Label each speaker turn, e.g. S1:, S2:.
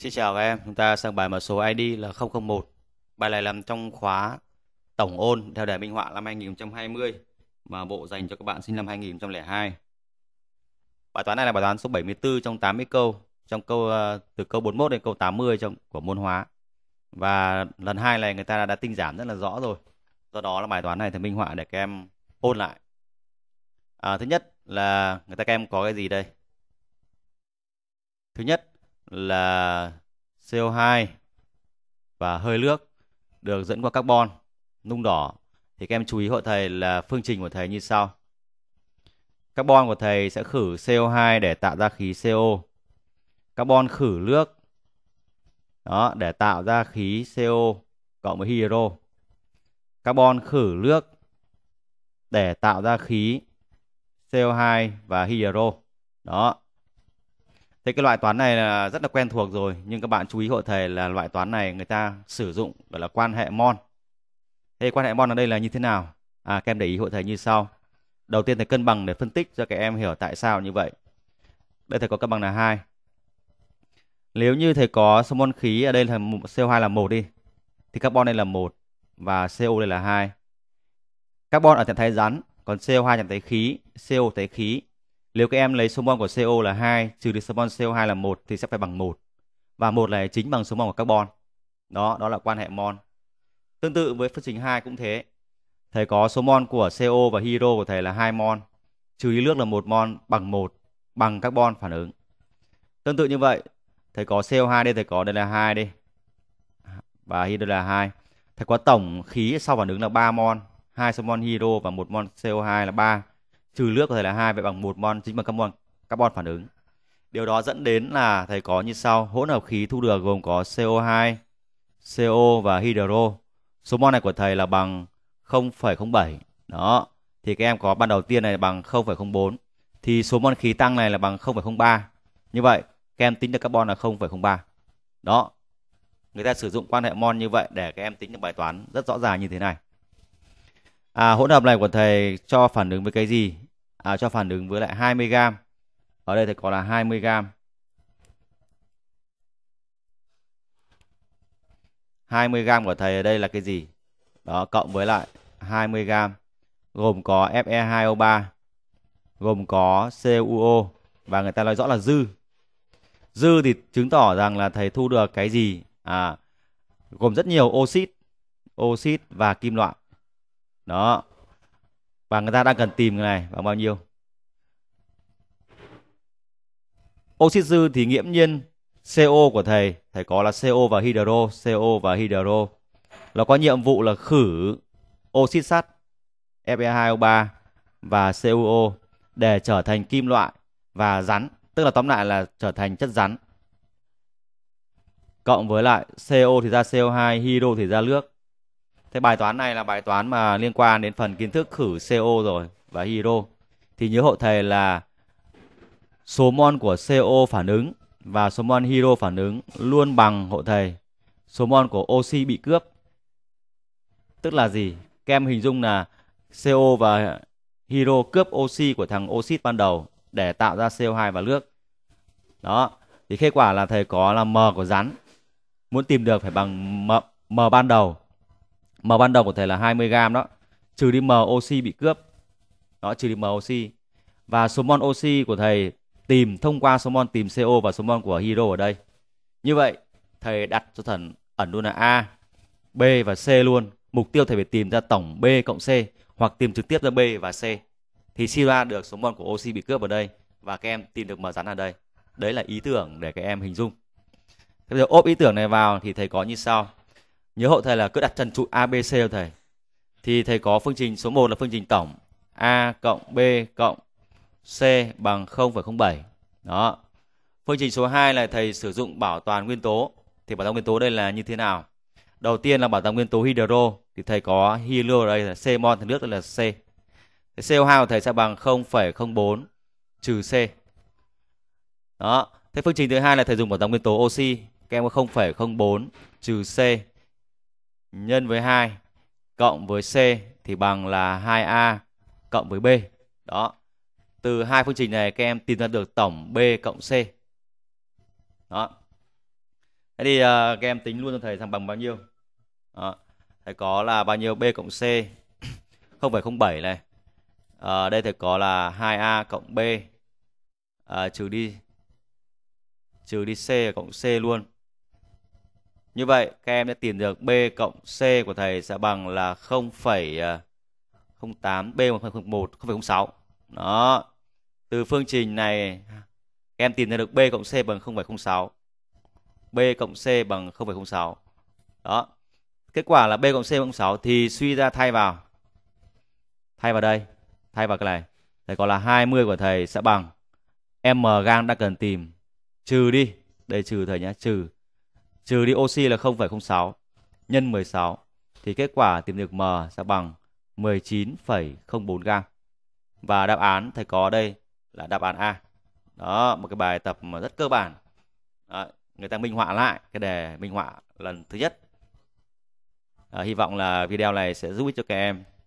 S1: Xin chào các em, chúng ta sang bài mở số ID là 001. Bài này làm trong khóa tổng ôn theo đề minh họa năm 2020 mà bộ dành cho các bạn sinh năm 2002. Bài toán này là bài toán số 74 trong 80 câu, trong câu ờ, từ câu 41 đến câu 80 trong của môn hóa. Và lần hai này người ta đã, đã tinh giảm rất là rõ rồi. Do đó là bài toán này thì minh họa để các em ôn lại. À, thứ nhất là người ta các em có cái gì đây? Thứ nhất là CO2 và hơi nước được dẫn qua carbon nung đỏ thì các em chú ý hộ thầy là phương trình của thầy như sau. Carbon của thầy sẽ khử CO2 để tạo ra khí CO. Carbon khử nước đó để tạo ra khí CO cộng với hydro. Carbon khử nước để tạo ra khí CO2 và hydro. Đó. Thế cái loại toán này là rất là quen thuộc rồi nhưng các bạn chú ý hộ thầy là loại toán này người ta sử dụng gọi là quan hệ mon. Thế quan hệ mon ở đây là như thế nào? À, các em để ý hộ thầy như sau. Đầu tiên thầy cân bằng để phân tích cho các em hiểu tại sao như vậy. Đây thầy có cân bằng là hai. Nếu như thầy có số mol khí ở đây là CO2 là một đi thì carbon đây là một và CO đây là hai. Carbon ở trạng thái rắn, còn CO2 trạng thái khí, CO thái khí nếu các em lấy số mol của CO là 2 trừ đi số mol CO2 là 1 thì sẽ phải bằng 1. Và 1 là chính bằng số mol của carbon. Đó, đó là quan hệ mol. Tương tự với phương trình 2 cũng thế. Thầy có số mol của CO và hydro của thầy là 2 mol, trừ đi nước là 1 mol bằng 1 bằng carbon phản ứng. Tương tự như vậy, thầy có CO2 đây, thầy có đây là 2 đi. Và hydro là 2. Thầy có tổng khí sau phản ứng là 3 mol, 2 số mol hydro và 1 mol CO2 là 3 trừ nước có thể là hai vậy bằng một mol chính bằng carbon carbon phản ứng điều đó dẫn đến là thầy có như sau hỗn hợp khí thu được gồm có CO2 CO và hydro số mol này của thầy là bằng 0,07 đó thì các em có ban đầu tiên này bằng 0,04 thì số mol khí tăng này là bằng 0,03 như vậy các em tính được carbon là 0,03 đó người ta sử dụng quan hệ mol như vậy để các em tính được bài toán rất rõ ràng như thế này À, hỗn hợp này của thầy cho phản ứng với cái gì? À, cho phản ứng với lại 20 g. Ở đây thầy có là 20 g. 20 g của thầy ở đây là cái gì? Đó, cộng với lại 20 g gồm có Fe2O3, gồm có CuO và người ta nói rõ là dư. Dư thì chứng tỏ rằng là thầy thu được cái gì? À, gồm rất nhiều oxit, oxit và kim loại đó và người ta đang cần tìm cái này bằng bao nhiêu oxit dư thì nghiễm nhiên CO của thầy thầy có là CO và hydro CO và hydro nó có nhiệm vụ là khử oxit sắt Fe2O3 và CuO để trở thành kim loại và rắn tức là tóm lại là trở thành chất rắn cộng với lại CO thì ra CO2 hydro thì ra nước Thế bài toán này là bài toán mà liên quan đến phần kiến thức khử CO rồi và hydro. Thì nhớ hộ thầy là số mol của CO phản ứng và số mol hydro phản ứng luôn bằng hộ thầy số mol của oxy bị cướp. Tức là gì? Các em hình dung là CO và hydro cướp oxy của thằng oxit ban đầu để tạo ra CO2 và nước. Đó, thì kết quả là thầy có là M của rắn. Muốn tìm được phải bằng M, M ban đầu M ban đầu có thể là 20g đó trừ đi M oxy bị cướp đó trừ đi M oxy và số mol oxy của thầy tìm thông qua số mol tìm CO và số mol của hydro ở đây như vậy thầy đặt cho thần ẩn luôn là A B và C luôn mục tiêu thầy phải tìm ra tổng B cộng C hoặc tìm trực tiếp ra B và C thì suy ra được số mol của oxy bị cướp ở đây và các em tìm được M rắn ở đây đấy là ý tưởng để các em hình dung thế bây giờ ốp ý tưởng này vào thì thầy có như sau nhớ hộ thầy là cứ đặt chân trụ ABC cho thầy thì thầy có phương trình số 1 là phương trình tổng A cộng B cộng C bằng 0,07 đó phương trình số 2 là thầy sử dụng bảo toàn nguyên tố thì bảo toàn nguyên tố đây là như thế nào đầu tiên là bảo toàn nguyên tố hydro thì thầy có hydro ở đây là C mol thì nước đây là C thì CO2 của thầy sẽ bằng 0,04 trừ C đó thế phương trình thứ hai là thầy dùng bảo toàn nguyên tố oxy các em có 0,04 trừ C nhân với 2 cộng với C thì bằng là 2A cộng với B. Đó. Từ hai phương trình này các em tìm ra được tổng B cộng C. Đó. Thế thì uh, các em tính luôn cho thầy rằng bằng bao nhiêu. Đó. Thầy có là bao nhiêu B cộng C 0,07 này. Ở ờ, uh, đây thầy có là 2A cộng B uh, trừ đi trừ đi C cộng C luôn như vậy các em đã tìm được B cộng C của thầy sẽ bằng là 0,08 à, B 1 0,06. Đó. Từ phương trình này các em tìm ra được B cộng C bằng 0,06. B cộng C bằng 0,06. Đó. Kết quả là B cộng C bằng 6 thì suy ra thay vào thay vào đây, thay vào cái này. Thầy có là 20 của thầy sẽ bằng M gang đã cần tìm trừ đi, đây trừ thầy nhá, trừ trừ đi oxy là 0,06 nhân 16 thì kết quả tìm được M sẽ bằng 19,04 gam. Và đáp án thầy có đây là đáp án A. Đó, một cái bài tập mà rất cơ bản. Đó, người ta minh họa lại cái đề minh họa lần thứ nhất. À, hy vọng là video này sẽ giúp ích cho các em